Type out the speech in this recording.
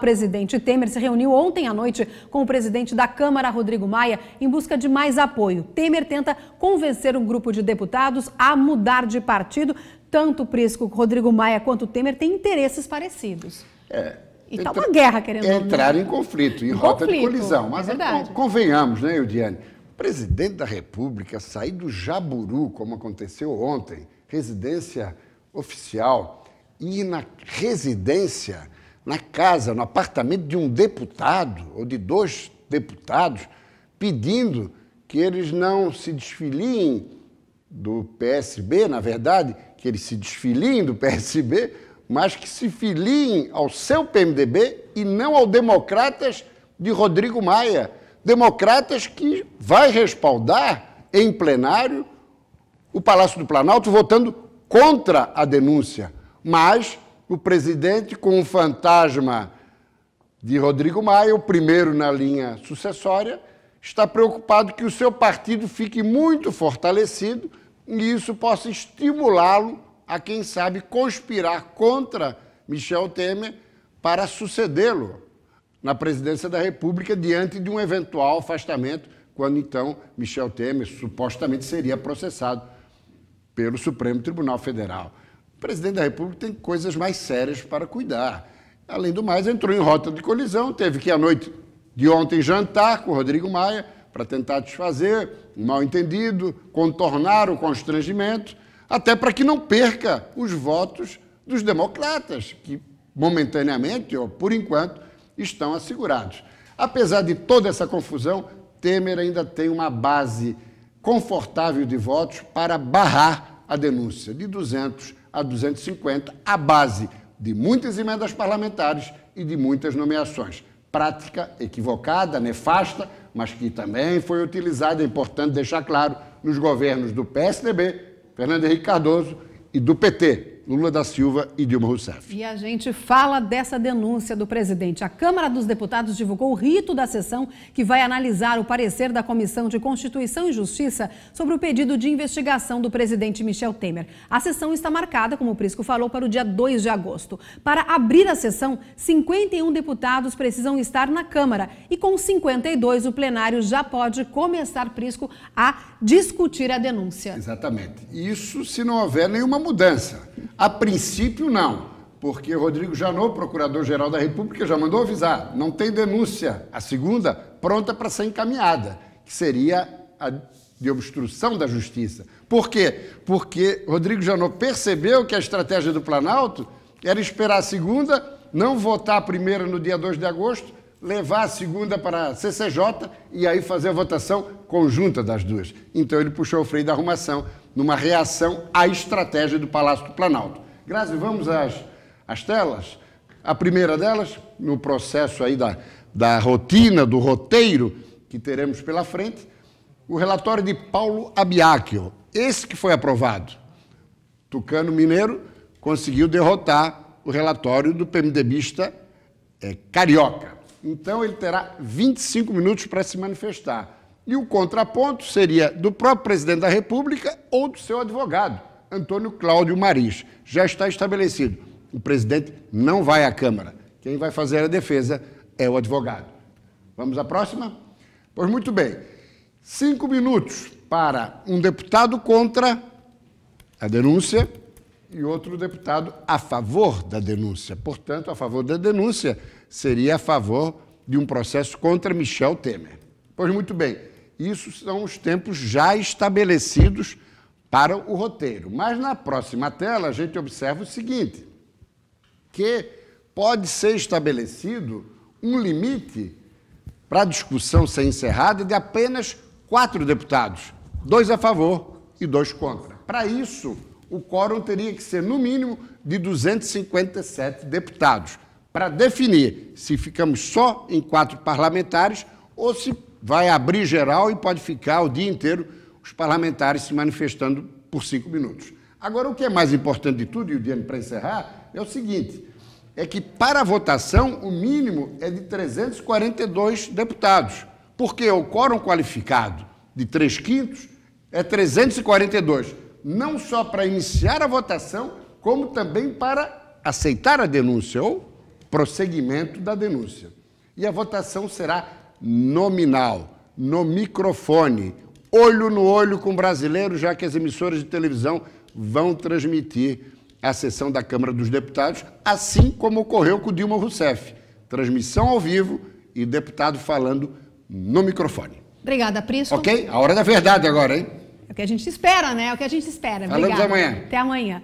presidente Temer se reuniu ontem à noite com o presidente da Câmara, Rodrigo Maia, em busca de mais apoio. Temer tenta convencer um grupo de deputados a mudar de partido. Tanto Prisco, Rodrigo Maia quanto Temer têm interesses parecidos. É. E está uma guerra, querendo ou É Entrar em conflito, em, rota de colisão. Mas é convenhamos, né, Eudiane? presidente da República sair do Jaburu, como aconteceu ontem, residência oficial, e ir na residência na casa, no apartamento de um deputado ou de dois deputados, pedindo que eles não se desfiliem do PSB, na verdade, que eles se desfiliem do PSB, mas que se filiem ao seu PMDB e não ao Democratas de Rodrigo Maia. Democratas que vai respaldar em plenário o Palácio do Planalto votando contra a denúncia, mas o presidente com o fantasma de Rodrigo Maia, o primeiro na linha sucessória, está preocupado que o seu partido fique muito fortalecido e isso possa estimulá-lo a, quem sabe, conspirar contra Michel Temer para sucedê-lo na presidência da República diante de um eventual afastamento, quando então Michel Temer supostamente seria processado pelo Supremo Tribunal Federal. O presidente da República tem coisas mais sérias para cuidar. Além do mais, entrou em rota de colisão, teve que, à noite de ontem, jantar com o Rodrigo Maia para tentar desfazer um mal-entendido, contornar o constrangimento, até para que não perca os votos dos democratas, que momentaneamente, ou por enquanto, estão assegurados. Apesar de toda essa confusão, Temer ainda tem uma base confortável de votos para barrar a denúncia de 200 a 250, à base de muitas emendas parlamentares e de muitas nomeações. Prática equivocada, nefasta, mas que também foi utilizada, é importante deixar claro, nos governos do PSDB, Fernando Henrique Cardoso, e do PT, Lula da Silva e Dilma Rousseff. E a gente fala dessa denúncia do presidente. A Câmara dos Deputados divulgou o rito da sessão que vai analisar o parecer da Comissão de Constituição e Justiça sobre o pedido de investigação do presidente Michel Temer. A sessão está marcada, como o Prisco falou, para o dia 2 de agosto. Para abrir a sessão, 51 deputados precisam estar na Câmara e com 52 o plenário já pode começar, Prisco, a discutir a denúncia. Exatamente. Isso se não houver nenhuma mudança. A princípio, não, porque Rodrigo Janot, procurador-geral da República, já mandou avisar: não tem denúncia. A segunda, pronta para ser encaminhada, que seria a de obstrução da justiça. Por quê? Porque Rodrigo Janot percebeu que a estratégia do Planalto era esperar a segunda, não votar a primeira no dia 2 de agosto, levar a segunda para a CCJ e aí fazer a votação conjunta das duas. Então ele puxou o freio da arrumação numa reação à estratégia do Palácio do Planalto. Grazi, vamos às, às telas? A primeira delas, no processo aí da, da rotina, do roteiro que teremos pela frente, o relatório de Paulo Abiacchio, esse que foi aprovado. Tucano Mineiro conseguiu derrotar o relatório do PMDBista é, Carioca. Então ele terá 25 minutos para se manifestar e o contraponto seria do próprio presidente da República ou do seu advogado, Antônio Cláudio Maris. Já está estabelecido. O presidente não vai à Câmara. Quem vai fazer a defesa é o advogado. Vamos à próxima? Pois muito bem. Cinco minutos para um deputado contra a denúncia e outro deputado a favor da denúncia. Portanto, a favor da denúncia seria a favor de um processo contra Michel Temer. Pois muito bem, isso são os tempos já estabelecidos para o roteiro. Mas na próxima tela a gente observa o seguinte: que pode ser estabelecido um limite para a discussão ser encerrada de apenas quatro deputados, dois a favor e dois contra. Para isso, o quórum teria que ser, no mínimo, de 257 deputados, para definir se ficamos só em quatro parlamentares ou se vai abrir geral e pode ficar o dia inteiro os parlamentares se manifestando por cinco minutos. Agora, o que é mais importante de tudo, e o Diane, para encerrar, é o seguinte: é que para a votação o mínimo é de 342 deputados, porque o quórum qualificado de três quintos é 342, não só para iniciar a votação, como também para aceitar a denúncia ou prosseguimento da denúncia. E a votação será nominal, no microfone, olho no olho com o brasileiro, já que as emissoras de televisão vão transmitir a sessão da Câmara dos Deputados, assim como ocorreu com Dilma Rousseff. Transmissão ao vivo e deputado falando no microfone. Obrigada, Prisco. Ok? A hora da verdade agora, hein? É o que a gente espera, né? É o que a gente espera. Falamos Obrigada. amanhã. Até amanhã.